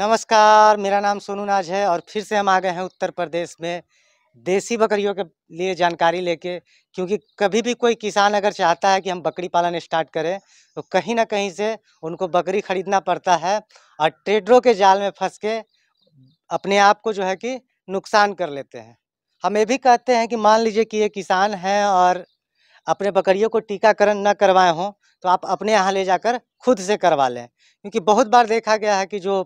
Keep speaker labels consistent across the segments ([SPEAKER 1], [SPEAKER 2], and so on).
[SPEAKER 1] नमस्कार मेरा नाम सोनू नाज है और फिर से हम आ गए हैं उत्तर प्रदेश में देसी बकरियों के लिए जानकारी लेके क्योंकि कभी भी कोई किसान अगर चाहता है कि हम बकरी पालन स्टार्ट करें तो कहीं ना कहीं से उनको बकरी ख़रीदना पड़ता है और ट्रेडरों के जाल में फंस के अपने आप को जो है कि नुकसान कर लेते हैं हम ये भी कहते हैं कि मान लीजिए कि ये किसान हैं और अपने बकरियों को टीकाकरण न करवाए हों तो आप अपने यहाँ ले जाकर खुद से करवा लें क्योंकि बहुत बार देखा गया है कि जो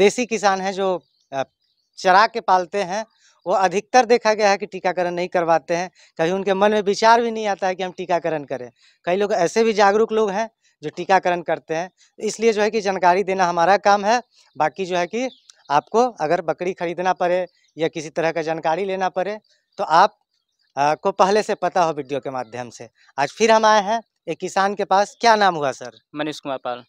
[SPEAKER 1] देसी किसान हैं जो चरा के पालते हैं वो अधिकतर देखा गया है कि टीकाकरण नहीं करवाते हैं कहीं उनके मन में विचार भी नहीं आता है कि हम टीकाकरण करें कई लोग ऐसे भी जागरूक लोग हैं जो टीकाकरण करते हैं इसलिए जो है कि जानकारी देना हमारा काम है बाकी जो है कि आपको अगर बकरी खरीदना पड़े या किसी तरह का जानकारी लेना पड़े तो आप को पहले से पता हो वीडियो के माध्यम से आज फिर हम आए हैं एक किसान के पास क्या नाम हुआ सर मनीष कुमार पाल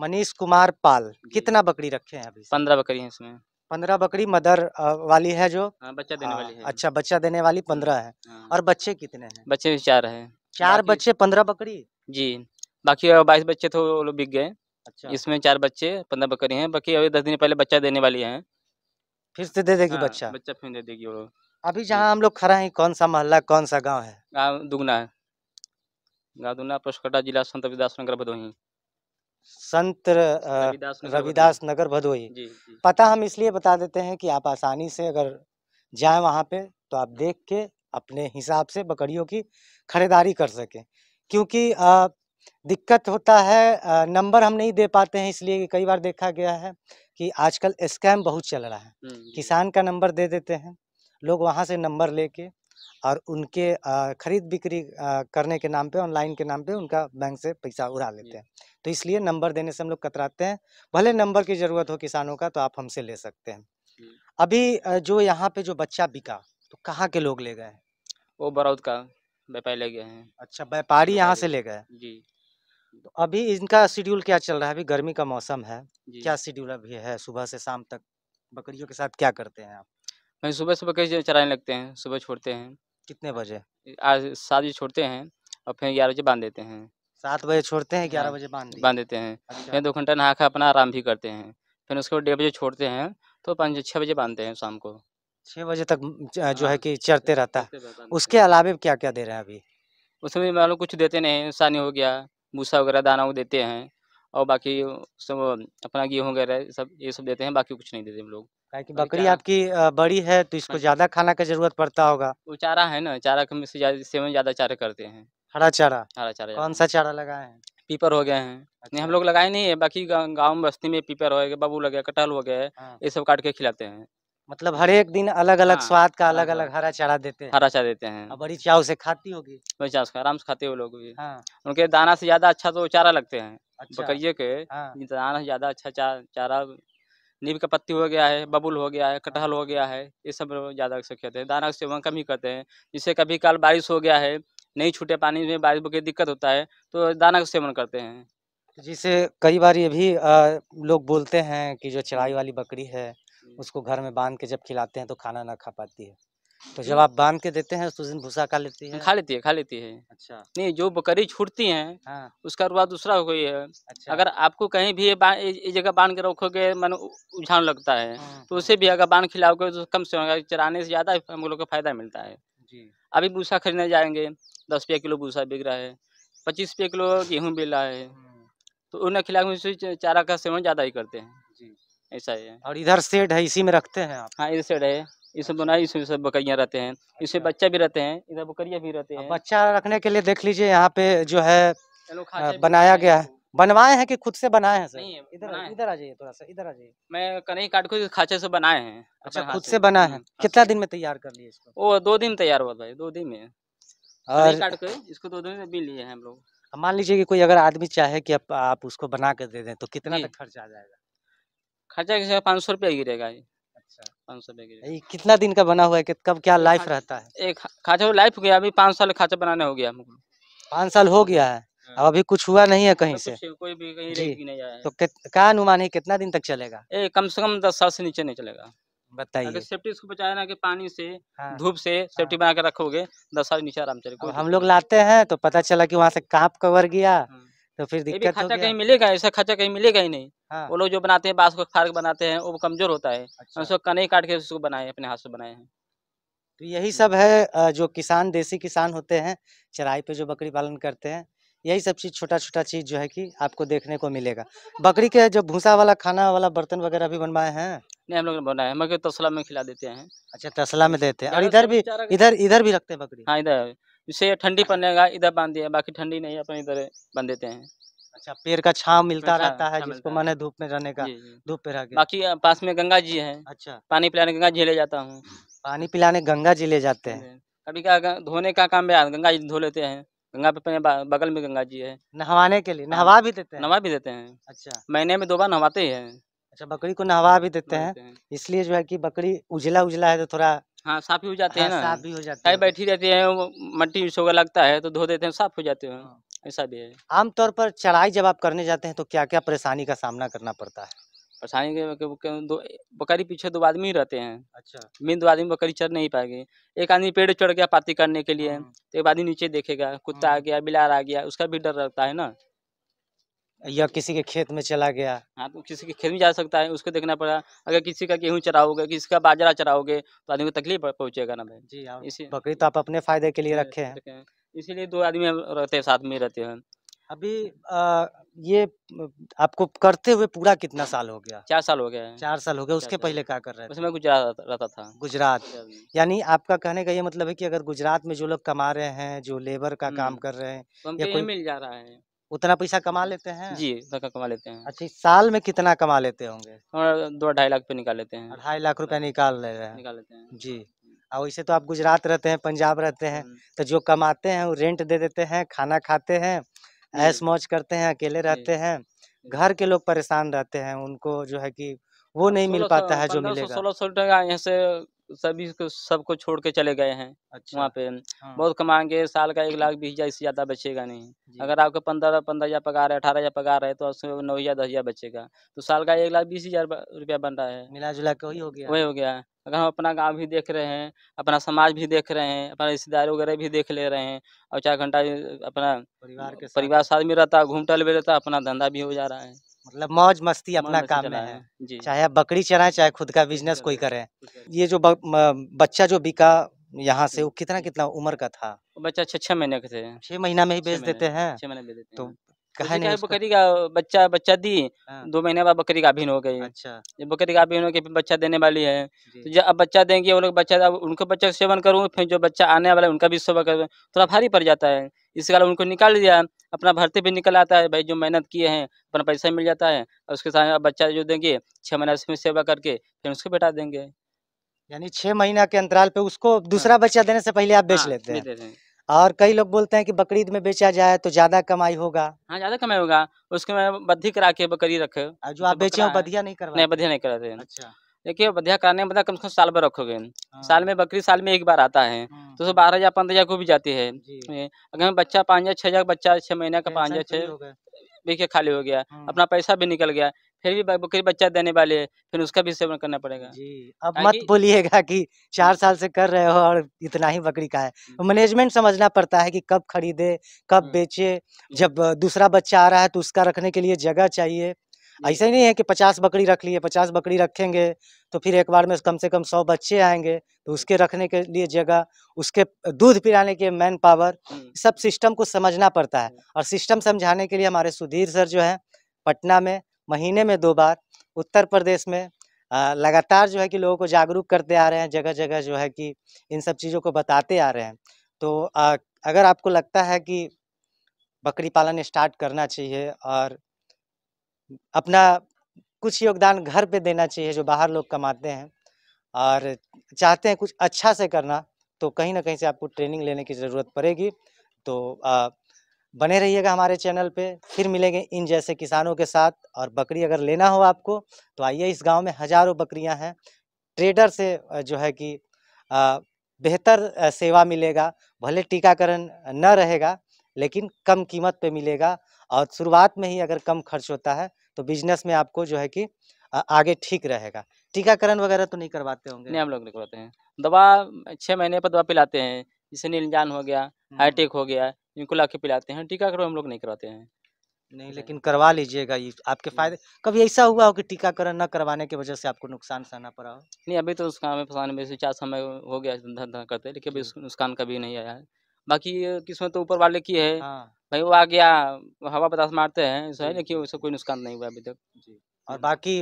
[SPEAKER 1] मनीष कुमार पाल कितना बकरी रखे हैं
[SPEAKER 2] अभी पंद्रह बकरी हैं इसमें
[SPEAKER 1] पंद्रह बकरी मदर वाली है जो आ,
[SPEAKER 2] हाँ, बच्चा देने हाँ, वाली है अच्छा
[SPEAKER 1] बच्चा देने वाली पंद्रह है आ, हाँ। और बच्चे कितने हैं
[SPEAKER 2] बच्चे भी चार है चार बच्चे
[SPEAKER 1] पंद्रह बकरी
[SPEAKER 2] जी बाकी बाईस बच्चे तो वो लोग बिक गए अच्छा इसमें चार बच्चे पंद्रह बकरी हैं बाकी अभी दस दिन पहले बच्चा देने वाली है
[SPEAKER 1] फिर से दे देगी बच्चा
[SPEAKER 2] बच्चा फिर दे देगी वो
[SPEAKER 1] अभी जहाँ हम लोग खड़ा है कौन सा मोहल्ला कौन सा गाँव है
[SPEAKER 2] गाँव दुगना है गाँव दुगना पशुकटा जिला संत रविदास नगर भदोही
[SPEAKER 1] संत रविदास नगर भदोही पता हम इसलिए बता देते हैं कि आप आसानी से अगर जाए वहाँ पे तो आप देख के अपने हिसाब से बकरियों की खरीदारी कर सके क्योंकि दिक्कत होता है नंबर हम नहीं दे पाते हैं इसलिए कई बार देखा गया है कि आजकल स्कैम बहुत चल रहा है हम्म, किसान का नंबर दे देते हैं लोग वहाँ से नंबर लेके और उनके ख़रीद बिक्री करने के नाम पे ऑनलाइन के नाम पे उनका बैंक से पैसा उड़ा लेते हैं तो इसलिए नंबर देने से हम लोग कतराते हैं भले नंबर की ज़रूरत हो किसानों का तो आप हमसे ले सकते हैं अभी जो यहाँ पे जो बच्चा बिका तो कहाँ के लोग ले गए वो
[SPEAKER 2] बरौद का व्यापारी ले गए हैं अच्छा व्यापारी यहाँ से ले गए जी
[SPEAKER 1] तो अभी इनका शेड्यूल क्या चल रहा है अभी गर्मी का मौसम है क्या शेड्यूल अभी है सुबह से शाम तक बकरियों के साथ क्या करते हैं आप वहीं सुबह सुबह कई चराने
[SPEAKER 2] लगते हैं सुबह छोड़ते हैं कितने बजे आज सात बजे छोड़ते हैं और फिर ग्यारह बजे बांध देते हैं
[SPEAKER 1] सात बजे छोड़ते हैं ग्यारह हाँ, बजे बांध बांध
[SPEAKER 2] देते हैं अच्छा फिर दो घंटा नहा खा अपना आराम भी करते हैं फिर उसके बाद डेढ़ बजे छोड़ते हैं तो पाँच छः बजे बांधते हैं शाम को
[SPEAKER 1] छह बजे तक जो है हाँ, कि चरते रहता है उसके अलावा क्या क्या दे रहे हैं अभी
[SPEAKER 2] उसमें मान लो कुछ देते नहीं सानी हो गया भूसा वगैरह दाना वो देते हैं और बाकी सब अपना गेहूँ वगैरह सब ये सब देते हैं बाकी कुछ नहीं देते हम लोग
[SPEAKER 1] ताकि तो बकरी आपकी बड़ी है तो इसको हाँ ज्यादा खाना का जरूरत पड़ता होगा
[SPEAKER 2] वो चारा है ना चारा के से सेवन ज्यादा चारा करते हैं हरा चारा हरा चारा कौन सा चारा
[SPEAKER 1] लगाए हैं पीपर हो गए हैं नहीं
[SPEAKER 2] अच्छा। हम लोग लगाए नहीं है बाकी गाँव बस्ती में पीपर हो गए बबू लगे कटहल हो गए हाँ। ये सब काट के खिलाते हैं
[SPEAKER 1] मतलब हर एक दिन अलग अलग हाँ, स्वाद का अलग अलग हरा चारा देते हैं हरा
[SPEAKER 2] चारा देते हैं बड़ी चाव से खाती होगी बड़ी चाव से आराम से खाते हो लोग भी हाँ। उनके दाना से ज्यादा अच्छा तो चारा लगते हैं अच्छा। बकरिए के हाँ। दाना से ज्यादा अच्छा चारा नीम का पत्ती हो गया है बबुल हो गया है कटहल हो गया है ये सब ज़्यादा से खेते हैं दाना सेवन कम ही करते हैं जिससे कभी काल बारिश हो गया है नहीं छूटे पानी में बारिश की दिक्कत होता है तो दाना का सेवन करते हैं
[SPEAKER 1] जिसे कई बार ये भी आ, लोग बोलते हैं कि जो चढ़ाई वाली बकरी है उसको घर में बांध के जब खिलाते हैं तो खाना ना खा पाती है तो जब आप बांध के देते हैं उस दिन भूसा खा लेती है खा
[SPEAKER 2] लेती है खा लेती है
[SPEAKER 1] अच्छा नहीं जो बकरी छूटती
[SPEAKER 2] है हाँ। उसका रुआ दूसरा गई है अच्छा। अगर आपको कहीं भी ये जगह बांध के रखोगे मन उछाण लगता है हाँ। तो हाँ। उसे भी अगर बांध खिलाओगे तो कम से कम चराने से ज्यादा हम लोग को फायदा मिलता है अभी भूसा खरीदने जाएंगे दस रुपया किलो भूसा बिक रहा है पच्चीस रुपये किलो गेहूँ बिल रहा है हाँ। तो उन्हें खिलाफ चारा का सेवन ज्यादा ही करते हैं ऐसा ही है और इधर सेड
[SPEAKER 1] है इसी में रखते हैं
[SPEAKER 2] हाँ इधर सेड है ये सब दोनाई तो इसमें सब बकरियाँ रहते हैं इसमें अच्छा। बच्चा भी रहते हैं इधर बकरिया भी रहते हैं
[SPEAKER 1] बच्चा रखने के लिए देख लीजिए यहाँ पे जो है बनाया गया है बनवाए हैं कि खुद से बनाए हैं सर
[SPEAKER 2] इधर इधर आ जाइए थोड़ा सा इधर आ जाइए मैं कन्हई काट को खाचे से बनाए हैं अच्छा खुद से बनाए हैं
[SPEAKER 1] हम्म, कितना दिन में तैयार कर लिए इसको
[SPEAKER 2] ओ दो दिन तैयार हुआ भाई दो दिन में
[SPEAKER 1] और काट
[SPEAKER 2] को इसको दो दिन में बिल लिए हैं हम लोग
[SPEAKER 1] मान लीजिए कि कोई अगर आदमी चाहे कि आप, आप उसको बना कर दे दें तो कितना तक
[SPEAKER 2] खर्चा आ जाएगा खर्चा पाँच सौ रुपया गिरेगा ये अच्छा
[SPEAKER 1] कितना दिन का बना हुआ है कब क्या लाइफ रहता
[SPEAKER 2] है एक खाचा लाइफ गया अभी पाँच साल खाचा बनाने हो गया
[SPEAKER 1] पाँच साल हो गया है हाँ। अब अभी कुछ हुआ नहीं है कहीं से कोई
[SPEAKER 2] भी कहीं नहीं आया तो
[SPEAKER 1] क्या अनुमान है कितना दिन तक चलेगा
[SPEAKER 2] ए, कम से कम दस साल से नीचे नहीं चलेगा बताइए सेफ्टी इसको बचाए ना कि पानी से हाँ, धूप से सेफ्टी हाँ, बना के रखोगे दस साल नीचे आराम चलेगा
[SPEAKER 1] हम लोग लाते हैं तो पता चला कि वहाँ से कांप कवर गया हाँ। तो फिर दिक्कत खर्चा कहीं
[SPEAKER 2] मिलेगा ऐसा खर्चा कहीं मिलेगा ही नहीं हाँ। वो लोग जो बनाते हैं बांस को खार बनाते हैं वो कमजोर होता है अच्छा। उसको काट के उसको बनाए अपने हाथ से बनाए हैं
[SPEAKER 1] तो यही सब है जो किसान देसी किसान होते हैं चराई पे जो बकरी पालन करते हैं यही सब चीज़ छोटा छोटा चीज़ जो है कि आपको देखने को मिलेगा बकरी के जो भूसा वाला खाना वाला बर्तन वगैरह भी बनवाए हैं
[SPEAKER 2] नहीं हम लोग बनाए हैं मगर तसला में खिला देते हैं अच्छा
[SPEAKER 1] तसला में देते हैं और इधर भी इधर इधर भी रखते हैं बकरी हाँ इधर
[SPEAKER 2] जिससे ठंडी पड़ने का इधर बांध दिया बाकी ठंडी नहीं अपन इधर बांध देते हैं अच्छा पेड़
[SPEAKER 1] का छाव मिलता रहता है जिसको मैंने धूप में रहने का धूप पे रह बाकी
[SPEAKER 2] पास में गंगा जी है अच्छा पानी पिलाने गंगा जी ले जाता हूँ
[SPEAKER 1] पानी पिलाने गंगा जी ले जाते हैं
[SPEAKER 2] कभी क्या धोने का काम भी गंगा जी धो लेते हैं गंगा पे बगल में गंगा जी है
[SPEAKER 1] नहवाने के लिए हाँ। नहवा भी देते
[SPEAKER 2] हैं नहवा भी देते हैं अच्छा महीने में दो बार नहवाते ही है
[SPEAKER 1] अच्छा बकरी को नहवा भी देते हैं इसलिए जो है कि बकरी उजला उजला है तो थोड़ा
[SPEAKER 2] हाँ साफ हो जाते हैं साफ भी हो जाते हैं हाँ, बैठी रहती है मट्टी सोगा लगता है तो धो देते हैं साफ हो जाते हैं हाँ। ऐसा
[SPEAKER 1] भी है आमतौर पर चढ़ाई जब आप करने जाते हैं तो क्या क्या परेशानी का सामना करना पड़ता है
[SPEAKER 2] परेशानी के दो बकरी पीछे दो आदमी ही रहते हैं अच्छा मेन दो आदमी बकरी चढ़ नहीं पाएगी एक आदमी पेड़ चढ़ गया पाती करने के लिए हाँ। तो एक आदमी नीचे देखेगा कुत्ता आ गया बिलार आ गया उसका भी डर रहता है ना
[SPEAKER 1] या किसी के खेत में चला गया
[SPEAKER 2] हाँ तो किसी के खेत में जा सकता है उसको देखना पड़ा अगर किसी का गेहूँ चराओगे किसी का बाजरा चराओगे तो आदमी को तकलीफ पहुँचेगा ना भाई जी
[SPEAKER 1] हाँ इसी बकरी तो आप अपने फायदे के लिए हाँ, रखे हैं
[SPEAKER 2] इसीलिए दो आदमी रहते हैं साथ में रहते हैं
[SPEAKER 1] अभी आ, ये आपको करते हुए पूरा कितना साल हो गया चार साल हो गया चार साल हो गया उसके पहले क्या कर रहे थे उसमें गुजरात रहता था गुजरात यानी आपका कहने का ये मतलब है कि अगर गुजरात में जो लोग कमा रहे हैं जो लेबर का हम्म। काम कर रहे हैं तो या कोई मिल जा रहा है उतना पैसा कमा लेते हैं जी
[SPEAKER 2] उतना कमा लेते हैं
[SPEAKER 1] अच्छा साल में कितना कमा लेते
[SPEAKER 2] होंगे दो ढाई लाख रुपये निकाल लेते हैं
[SPEAKER 1] ढाई लाख रुपया निकाल ले रहे हैं
[SPEAKER 2] निकाल लेते हैं
[SPEAKER 1] जी और वैसे तो आप गुजरात रहते हैं पंजाब रहते हैं हम्म। तो जो कमाते हैं वो रेंट दे देते हैं खाना खाते हैं ऐश मौज करते हैं अकेले रहते हैं घर के लोग परेशान रहते हैं उनको जो है कि वो नहीं मिल पाता है जो मिलेगा सोलह
[SPEAKER 2] सौ रुपये यहाँ से सभी को सबको छोड़ के चले गए हैं अच्छा। वहाँ पे हाँ। बहुत कमाएंगे साल का एक लाख बीस हजार इससे ज्यादा बचेगा नहीं अगर आपको पंद्रह पंद्रह हजार पगार है अठारह हजार पगार है तो उसमें नौ हजार दस हजार बचेगा तो साल का एक लाख बीस हजार रुपया बन रहा है
[SPEAKER 1] मिला जुला के वही हो गया वही हो गया
[SPEAKER 2] अगर हम अपना गांव भी देख रहे हैं अपना समाज भी देख रहे हैं अपना रिश्तेदार वगैरह भी देख ले रहे हैं और चार घंटा अपना परिवार के परिवार साथ में रहता है घूम टहल भी रहता है अपना धंधा भी हो जा रहा है
[SPEAKER 1] मतलब मौज मस्ती अपना काम में है चाहे आप बकरी चराएं चाहे खुद का बिजनेस कोई करे ये जो बच्चा जो बिका यहाँ से वो कितना कितना उम्र का था
[SPEAKER 2] बच्चा छह छह महीने का थे
[SPEAKER 1] छह महीना में ही बेच देते हैं छह महीने बेच देते तो कहा
[SPEAKER 2] बकरी का बच्चा बच्चा दी हाँ। दो महीने बाद बकरी का भी हो गई अच्छा जब बकरी का भी हो गई बच्चा देने वाली है तो जब अब बच्चा देंगे वो लोग बच्चा अब उनको बच्चा सेवन करूँ फिर जो बच्चा आने वाला है उनका भी सेवन करूँ थोड़ा भारी पड़ जाता है इसके कारण उनको निकाल दिया अपना भर्ती भी निकल आता है भाई जो मेहनत किए हैं अपना पैसा मिल जाता है और उसके साथ बच्चा जो देंगे छः महीना से सेवा करके फिर उसको बैठा देंगे
[SPEAKER 1] यानी छः महीना के अंतराल पे उसको दूसरा हाँ। बच्चा देने से पहले आप बेच हाँ, लेते हैं और कई लोग बोलते हैं कि बकरीद में बेचा जाए तो ज्यादा कमाई होगा
[SPEAKER 2] हाँ ज्यादा कमाई होगा उसके में बद्धी करा के बकरी रखे जो आप बेचे हो बधिया नहीं करवा नहीं बधिया नहीं कराते अच्छा देखिए बधिया कराने में मतलब कम से कम साल भर रखोगे हाँ। साल में बकरी साल में एक बार आता है हाँ। तो सो बारह हजार पंद्रह हजार को भी जाती है अगर बच्चा पाँच हजार छह हजार बच्चा छह महीना का पाँच हजार छह देखिए खाली हो गया हाँ। अपना पैसा भी निकल गया फिर भी बकरी बच्चा देने वाले है फिर उसका भी सेवन करना पड़ेगा जी
[SPEAKER 1] अब मत बोलिएगा कि चार साल से कर रहे हो और इतना ही बकरी का है मैनेजमेंट समझना पड़ता है कि कब खरीदे कब बेचे जब दूसरा बच्चा आ रहा है तो उसका रखने के लिए जगह चाहिए ऐसा ही नहीं है कि पचास बकरी रख लिए पचास बकरी रखेंगे तो फिर एक बार में कम से कम सौ बच्चे आएंगे तो उसके रखने के लिए जगह उसके दूध पिलाने के मैन हम्म। पावर सब सिस्टम को समझना पड़ता है हम्म। और सिस्टम समझाने के लिए हमारे सुधीर सर जो है पटना में महीने में दो बार उत्तर प्रदेश में लगातार जो है कि लोगों को जागरूक करते आ रहे हैं जगह जगह जो है कि इन सब चीज़ों को बताते आ रहे हैं तो अगर आपको लगता है कि बकरी पालन स्टार्ट करना चाहिए और अपना कुछ योगदान घर पे देना चाहिए जो बाहर लोग कमाते हैं और चाहते हैं कुछ अच्छा से करना तो कहीं ना कहीं से आपको ट्रेनिंग लेने की ज़रूरत पड़ेगी तो आ, बने रहिएगा हमारे चैनल पे फिर मिलेंगे इन जैसे किसानों के साथ और बकरी अगर लेना हो आपको तो आइए इस गांव में हजारों बकरियां हैं ट्रेडर से जो है कि बेहतर सेवा मिलेगा भले टीकाकरण न रहेगा लेकिन कम कीमत पे मिलेगा और शुरुआत में ही अगर कम खर्च होता है तो बिजनेस में आपको जो है कि आगे ठीक रहेगा टीकाकरण वगैरह तो नहीं करवाते होंगे नहीं हम
[SPEAKER 2] लोग नहीं करवाते हैं दवा छः महीने पर दवा पिलाते हैं जैसे नीलजान हो गया हम्म। हाईटेक हो गया इनको ला पिलाते हैं टीकाकरण हम लोग नहीं
[SPEAKER 1] करवाते हैं नहीं लेकिन करवा लीजिएगा ये आपके फायदे कभी ऐसा हुआ हो कि टीकाकरण न करवाने की वजह से आपको नुकसान सहना पड़ा हो नहीं अभी तो उसका हमें फसाने में चार समय
[SPEAKER 2] हो गया धंधा करते लेकिन अभी नुकसान कभी नहीं आया है बाकी किस्मत तो ऊपर वाले की है हाँ। भाई वो आ गया हवा बतास मारते हैं ऐसा है लेकिन उससे कोई नुकसान नहीं हुआ अभी तक
[SPEAKER 1] और बाकी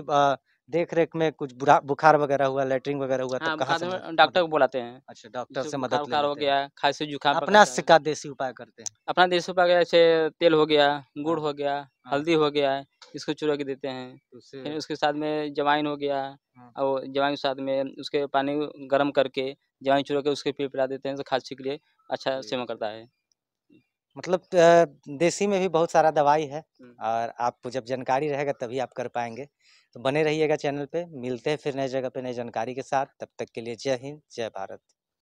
[SPEAKER 1] देख रेख में कुछ बुरा बुखार वगैरह हुआ लेटरिन वगैरह हुआ हाँ, तो कहाँ से
[SPEAKER 2] डॉक्टर को बुलाते हैं अच्छा डॉक्टर से मदद बुखार हो गया खांसी
[SPEAKER 1] जुकाम अपना सिक्का देसी उपाय करते हैं अपना देसी उपाय जैसे तेल
[SPEAKER 2] हो गया गुड़ हाँ। हो गया हाँ। हल्दी हो गया इसको चुरा के देते हैं तो फिर उसके साथ में जवाइन हो गया हाँ। और जवाइन के साथ में उसके पानी गर्म करके जवाइन चुरा के उसके पी पिला देते हैं तो खांसी के लिए अच्छा सेवन करता है
[SPEAKER 1] मतलब देसी में भी बहुत सारा दवाई है और आपको जब जानकारी रहेगा तभी आप कर पाएंगे तो बने रहिएगा चैनल पे मिलते हैं फिर नए जगह पे नई जानकारी के साथ तब तक के लिए जय हिंद जय भारत